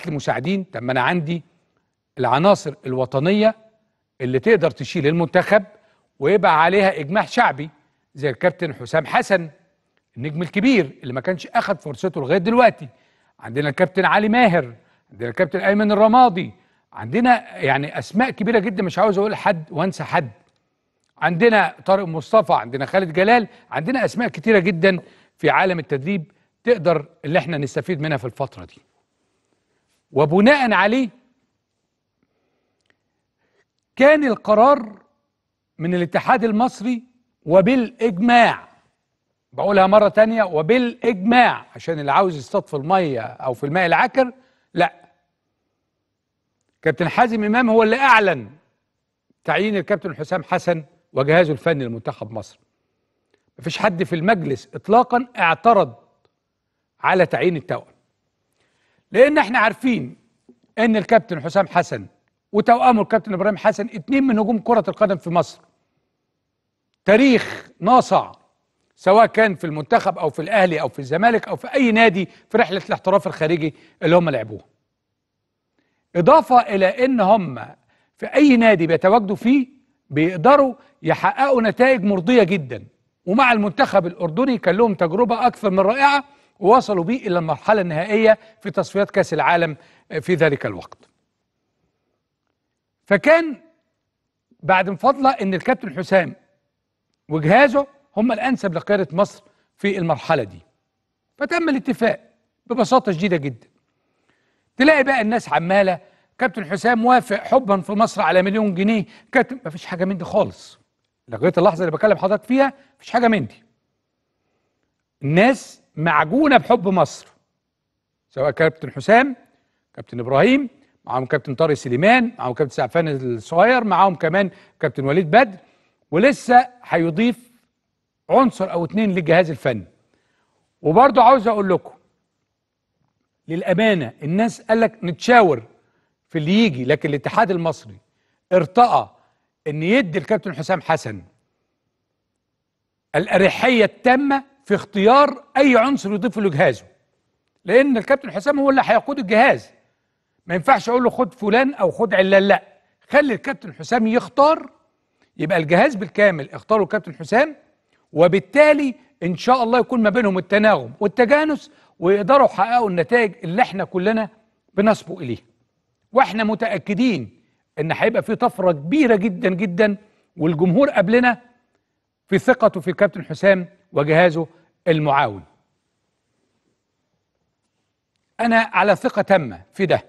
حقك لمساعدين طب ما انا عندي العناصر الوطنيه اللي تقدر تشيل المنتخب ويبقى عليها اجماع شعبي زي الكابتن حسام حسن النجم الكبير اللي ما كانش اخد فرصته لغايه دلوقتي عندنا الكابتن علي ماهر عندنا الكابتن ايمن الرمادي عندنا يعني اسماء كبيره جدا مش عاوز اقول حد وانسى حد عندنا طارق مصطفى عندنا خالد جلال عندنا اسماء كتيره جدا في عالم التدريب تقدر اللي احنا نستفيد منها في الفتره دي وبناء عليه كان القرار من الاتحاد المصري وبالإجماع بقولها مرة تانية وبالإجماع عشان اللي عاوز يصطاد في المية أو في الماء العكر لا كابتن حازم إمام هو اللي أعلن تعيين الكابتن حسام حسن وجهازه الفني لمنتخب مصر مفيش حد في المجلس إطلاقا اعترض على تعيين التوأم لان احنا عارفين ان الكابتن حسام حسن وتوامه الكابتن ابراهيم حسن اتنين من نجوم كره القدم في مصر تاريخ ناصع سواء كان في المنتخب او في الاهلي او في الزمالك او في اي نادي في رحله الاحتراف الخارجي اللي هم لعبوها اضافه الى ان هم في اي نادي بيتواجدوا فيه بيقدروا يحققوا نتائج مرضيه جدا ومع المنتخب الاردني كان لهم تجربه اكثر من رائعه ووصلوا بيه إلى المرحلة النهائية في تصفيات كأس العالم آه، في ذلك الوقت فكان بعد فضلة أن الكابتن حسام وجهازه هم الأنسب لقيادة مصر في المرحلة دي فتم الاتفاق ببساطة شديدة جدا تلاقي بقى الناس عمالة كابتن حسام وافق حبا في مصر على مليون جنيه كابتن مفيش حاجة من دي خالص لغاية اللحظة اللي بكلم حضرتك فيها مفيش حاجة من دي الناس معجونه بحب مصر سواء كابتن حسام كابتن ابراهيم معاهم كابتن طارق سليمان معاهم كابتن سعفان الصغير معاهم كمان كابتن وليد بدر ولسه هيضيف عنصر او اتنين للجهاز الفني وبرضه عاوز اقول لكم للامانه الناس قال لك نتشاور في اللي يجي لكن الاتحاد المصري ارتقى ان يدي الكابتن حسام حسن الاريحيه التامه في اختيار اي عنصر يضيفه لجهازه لان الكابتن حسام هو اللي هيقود الجهاز ما ينفعش اقول له خد فلان او خد علان لا خلي الكابتن حسام يختار يبقى الجهاز بالكامل اختاره الكابتن حسام وبالتالي ان شاء الله يكون ما بينهم التناغم والتجانس ويقدروا يحققوا النتائج اللي احنا كلنا بنسبق اليها واحنا متاكدين ان هيبقى في طفره كبيره جدا جدا والجمهور قبلنا في ثقته في الكابتن حسام وجهازه المعاون أنا على ثقة تامة في ده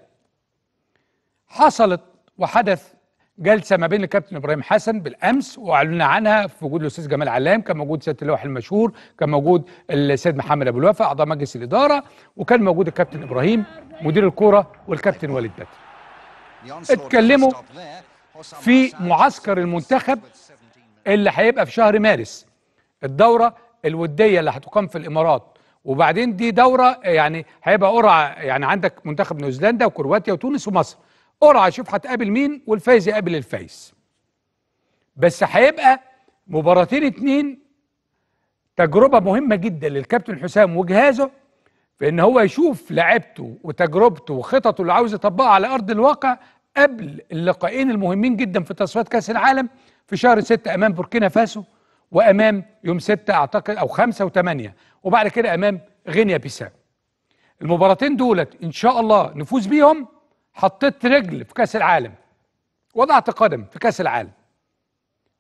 حصلت وحدث جلسة ما بين الكابتن إبراهيم حسن بالأمس وأعلنا عنها في وجود الأستاذ جمال علام كان موجود سيادة اللوح المشهور كان موجود السيد محمد أبو الوفا أعضاء مجلس الإدارة وكان موجود الكابتن إبراهيم مدير الكورة والكابتن والد بدر اتكلموا في معسكر المنتخب اللي هيبقى في شهر مارس الدورة الوديه اللي هتقام في الامارات وبعدين دي دوره يعني هيبقى قرعه يعني عندك منتخب نيوزيلندا وكرواتيا وتونس ومصر قرعه شوف هتقابل مين والفايز يقابل الفايز بس هيبقى مباراتين اتنين تجربه مهمه جدا للكابتن حسام وجهازه في ان هو يشوف لعبته وتجربته وخططه اللي عاوز يطبقها على ارض الواقع قبل اللقاءين المهمين جدا في تصفيات كاس العالم في شهر 6 امام بوركينا فاسو وامام يوم 6 اعتقد او 5 و8 وبعد كده امام غينيا بيساو المباراتين دولت ان شاء الله نفوز بيهم حطيت رجل في كاس العالم وضعت قدم في كاس العالم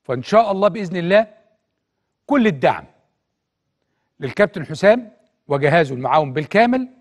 فان شاء الله باذن الله كل الدعم للكابتن حسام وجهازه المعاون بالكامل